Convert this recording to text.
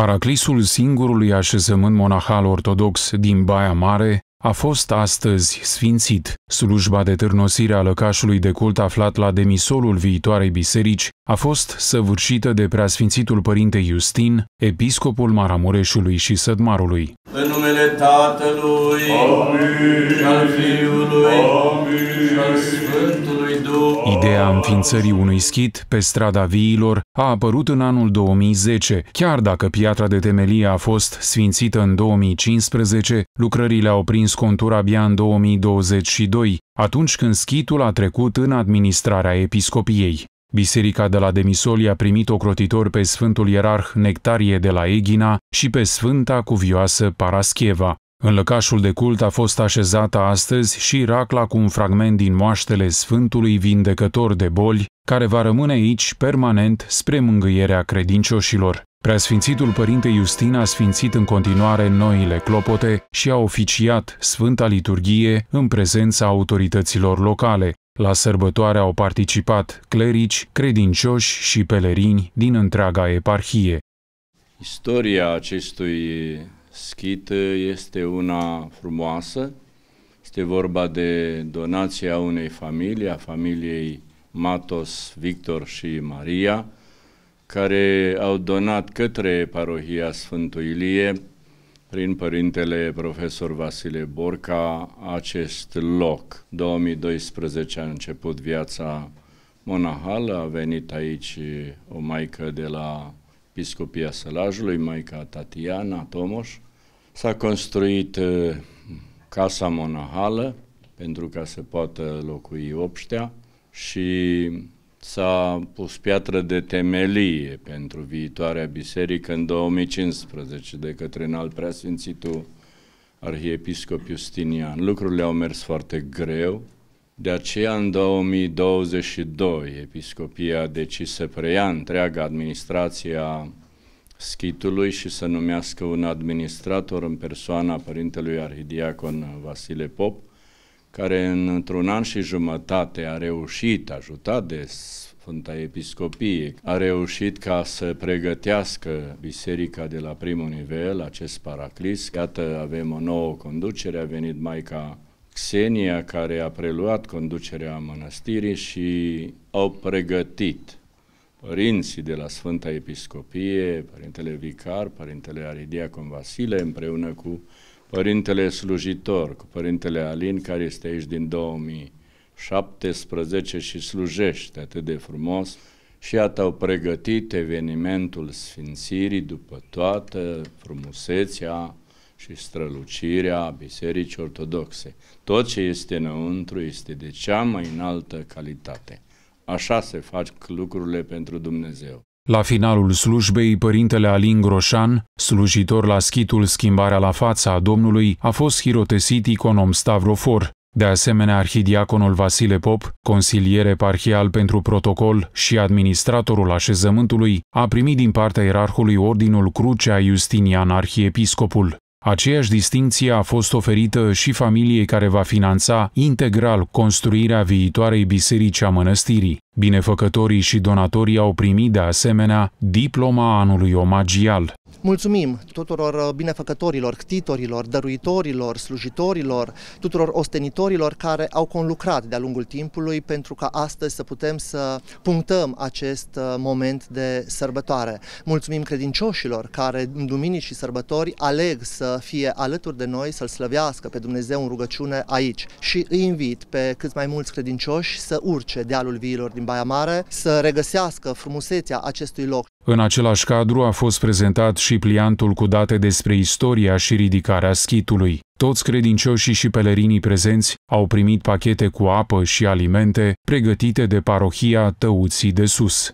Paraclisul singurului așezământ monahal ortodox din Baia Mare a fost astăzi sfințit. Slujba de târnosire a lăcașului de cult aflat la demisolul viitoarei biserici a fost săvârșită de preasfințitul părinte Iustin, episcopul Maramureșului și Sădmarului. În numele Tatălui, Amin. și al Fiului, Amin. și al Sfântului Duh. Ideea înființării unui schit pe strada viilor a apărut în anul 2010. Chiar dacă piatra de temelie a fost sfințită în 2015, lucrările au prins contur abia în 2022, atunci când schitul a trecut în administrarea episcopiei. Biserica de la Demisoli a primit ocrotitor pe Sfântul Ierarh Nectarie de la Egina și pe Sfânta Cuvioasă Parascheva. În lăcașul de cult a fost așezată astăzi și racla cu un fragment din moaștele Sfântului Vindecător de Boli, care va rămâne aici permanent spre mângâierea credincioșilor. Preasfințitul Părinte Iustin a sfințit în continuare noile clopote și a oficiat Sfânta Liturghie în prezența autorităților locale. La sărbătoare au participat clerici, credincioși și pelerini din întreaga eparhie. Istoria acestui schit este una frumoasă. Este vorba de donația unei familii, a familiei Matos, Victor și Maria, care au donat către parohia Sfântul Ilie prin părintele profesor Vasile Borca acest loc. 2012 a început viața monahală, a venit aici o maică de la episcopia Sălajului, maica Tatiana Tomoș. S-a construit eh, casa monahală pentru ca să poată locui obștea și s-a pus piatră de temelie pentru viitoarea biserică în 2015 de către înalt preasfințitul arhiepiscop Justinian. Lucrurile au mers foarte greu, de aceea în 2022 episcopia a decis să preia întreaga administrație a schitului și să numească un administrator în persoana părintelui arhidiacon Vasile Pop, care într-un an și jumătate a reușit, ajutat de Sfânta Episcopie, a reușit ca să pregătească biserica de la primul nivel, acest paraclis. Iată, avem o nouă conducere, a venit Maica Xenia, care a preluat conducerea mănăstirii și au pregătit părinții de la Sfânta Episcopie, Părintele Vicar, Părintele Aridiacon Vasile, împreună cu părintele slujitor, cu părintele Alin, care este aici din 2017 și slujește atât de frumos. Și iată, au pregătit evenimentul Sfințirii după toată frumusețea și strălucirea Bisericii Ortodoxe. Tot ce este înăuntru este de cea mai înaltă calitate. Așa se fac lucrurile pentru Dumnezeu. La finalul slujbei, părintele Alin Groșan, slujitor la schitul Schimbarea la fața a Domnului, a fost hirotesit iconom Stavrofor, de asemenea, arhidiaconul Vasile Pop, consilier parhial pentru protocol și administratorul așezământului, a primit din partea ierarhului Ordinul Crucea Justinian Arhiepiscopul. Aceeași distinție a fost oferită și familiei care va finanța integral construirea viitoarei biserici a mănăstirii. Binefăcătorii și donatorii au primit de asemenea diploma anului omagial. Mulțumim tuturor uh, binefăcătorilor, ctitorilor, dăruitorilor, slujitorilor, tuturor ostenitorilor care au conlucrat de-a lungul timpului pentru ca astăzi să putem să punctăm acest uh, moment de sărbătoare. Mulțumim credincioșilor care în duminici și sărbători aleg să fie alături de noi, să-L slăvească pe Dumnezeu în rugăciune aici. Și îi invit pe cât mai mulți credincioși să urce dealul viilor din Baia Mare, să regăsească frumusețea acestui loc. În același cadru a fost prezentat și pliantul cu date despre istoria și ridicarea schitului. Toți credincioșii și pelerinii prezenți au primit pachete cu apă și alimente pregătite de parohia Tăuții de Sus.